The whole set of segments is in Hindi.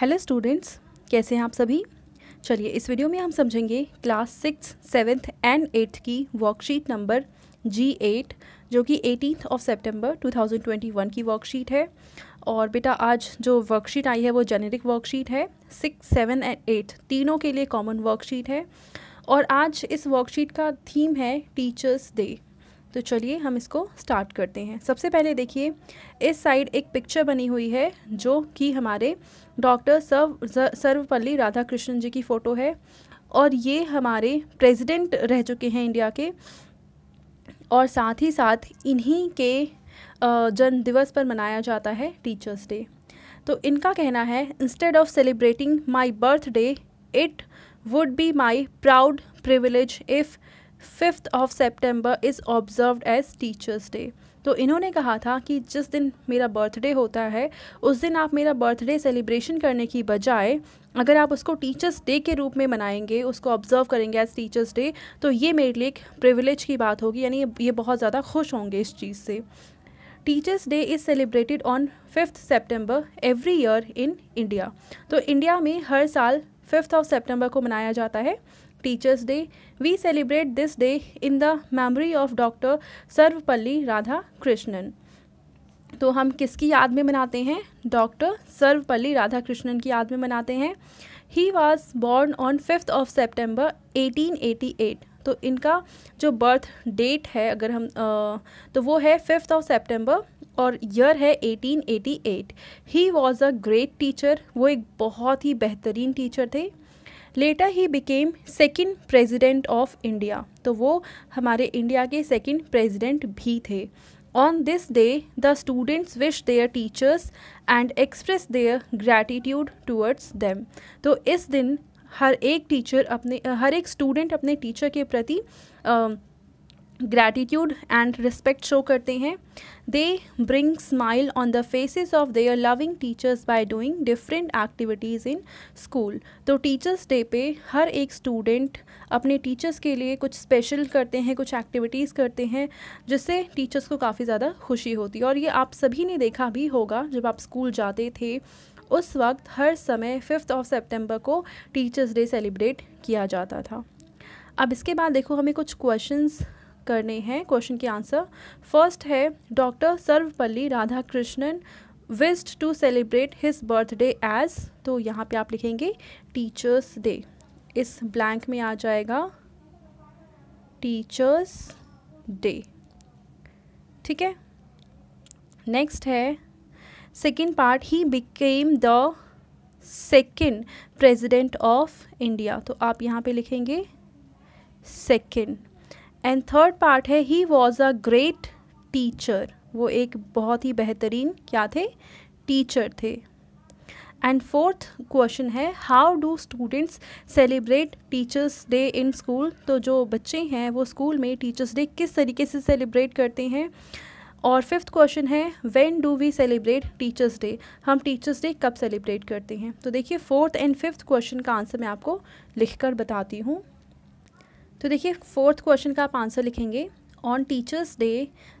हेलो स्टूडेंट्स कैसे हैं आप सभी चलिए इस वीडियो में हम समझेंगे class six seventh and eighth की वर्कशीट नंबर जी एट जो कि एटीनथ ऑफ सितंबर 2021 की वर्कशीट है और बेटा आज जो वर्कशीट आई है वो जेनेरिक वर्कशीट है सिक्स सेवन एंड एट तीनों के लिए कॉमन वर्कशीट है और आज इस वर्कशीट का थीम है टीचर्स डे तो चलिए हम इसको स्टार्ट करते हैं सबसे पहले देखिए इस साइड एक पिक्चर बनी हुई है जो कि हमारे डॉक्टर सर्व सर्वपल्ली राधाकृष्णन जी की फ़ोटो है और ये हमारे प्रेसिडेंट रह चुके हैं इंडिया के और साथ ही साथ इन्हीं के जन्म दिवस पर मनाया जाता है टीचर्स डे तो इनका कहना है instead of celebrating my birthday it would be my proud privilege if fifth of September is observe as teachers day तो इन्होंने कहा था कि जिस दिन मेरा बर्थडे होता है उस दिन आप मेरा बर्थडे सेलिब्रेशन करने की बजाय अगर आप उसको टीचर्स डे के रूप में मनाएंगे उसको ऑब्जर्व करेंगे एज टीचर्स डे तो ये मेरे लिए एक प्रिविलेज की बात होगी यानी ये बहुत ज़्यादा खुश होंगे इस चीज़ से teachers day is celebrated on fifth September every year in India तो इंडिया में हर साल फिफ्थ ऑफ सेप्टेम्बर को मनाया जाता है teachers day we celebrate this day in the memory of doctor Sarvepalli Radhakrishnan तो हम किसकी याद में मनाते हैं डॉक्टर सर्वपल्ली राधा कृष्णन की याद में मनाते हैं he was born on fifth of September at तो इनका जो बर्थ डेट है अगर हम आ, तो वो है फिफ्थ ऑफ सेप्टेम्बर और ईयर है 1888 he was a great teacher वो एक बहुत ही बेहतरीन टीचर थे later he became second president of India तो वो हमारे इंडिया के सेकेंड प्रेजिडेंट भी थे on this day the students wish their teachers and express their gratitude towards them तो इस दिन हर एक टीचर अपने हर एक स्टूडेंट अपने टीचर के प्रति ग्रैटिट्यूड एंड रिस्पेक्ट शो करते हैं they bring smile on the faces of their loving teachers by doing different activities in school तो टीचर्स डे पे हर एक स्टूडेंट अपने टीचर्स के लिए कुछ स्पेशल करते हैं कुछ एक्टिविटीज़ करते हैं जिससे टीचर्स को काफ़ी ज़्यादा खुशी होती है और ये आप सभी ने देखा भी होगा जब आप स्कूल जाते थे उस वक्त हर समय फिफ्थ ऑफ सेप्टेम्बर को टीचर्स डे सेलिब्रेट किया जाता था अब इसके बाद देखो हमें कुछ क्वेश्चंस करने हैं क्वेश्चन के आंसर फर्स्ट है doctor Sarvepalli Radhakrishnan wished to celebrate his birthday as तो यहाँ पे आप लिखेंगे टीचर्स डे इस ब्लैंक में आ जाएगा टीचर्स डे ठीक है नेक्स्ट है second part he became the second president of India तो आप यहाँ पे लिखेंगे सेकेंड एंड थर्ड पार्ट है he was a great teacher वो एक बहुत ही बेहतरीन क्या थे टीचर थे एंड फोर्थ क्वेश्चन है how do students celebrate teachers day in school तो जो बच्चे हैं वो स्कूल में टीचर्स डे किस तरीके से सेलिब्रेट करते हैं और फिफ्थ क्वेश्चन है when do we celebrate teachers day हम टीचर्स डे कब सेलिब्रेट करते हैं तो देखिए फोर्थ एंड फिफ्थ क्वेश्चन का आंसर मैं आपको लिखकर बताती हूँ तो देखिए फोर्थ क्वेश्चन का आप आंसर लिखेंगे on teachers day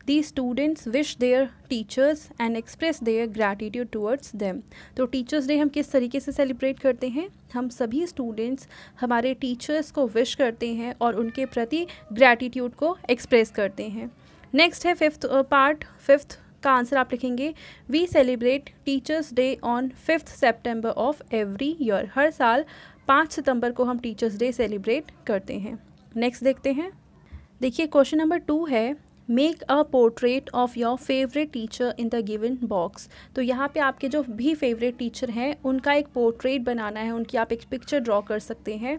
the students wish their teachers and express their gratitude towards them तो टीचर्स डे हम किस तरीके से सेलिब्रेट करते हैं हम सभी स्टूडेंट्स हमारे टीचर्स को विश करते हैं और उनके प्रति ग्रैटिट्यूड को एक्सप्रेस करते हैं नेक्स्ट है फिफ्थ पार्ट फिफ्थ का आंसर आप लिखेंगे we celebrate teachers day on fifth September of every year हर साल पाँच सितंबर को हम टीचर्स डे सेलिब्रेट करते हैं नेक्स्ट देखते हैं देखिए क्वेश्चन नंबर टू है make a portrait of your favourite teacher in the given box तो यहाँ पे आपके जो भी फेवरेट टीचर हैं उनका एक पोर्ट्रेट बनाना है उनकी आप एक पिक्चर ड्रॉ कर सकते हैं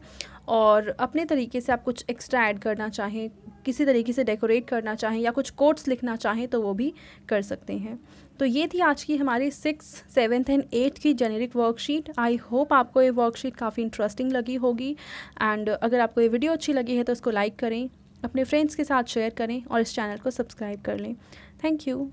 और अपने तरीके से आप कुछ एक्स्ट्रा ऐड करना चाहें किसी तरीके से डेकोरेट करना चाहें या कुछ कोट्स लिखना चाहें तो वो भी कर सकते हैं तो ये थी आज की हमारी सिक्स सेवन्थ एंड एट्थ की जेनेरिक वर्कशीट आई होप आपको ये वर्कशीट काफ़ी इंटरेस्टिंग लगी होगी एंड अगर आपको ये वीडियो अच्छी लगी है तो उसको लाइक करें अपने फ्रेंड्स के साथ शेयर करें और इस चैनल को सब्सक्राइब कर लें थैंक यू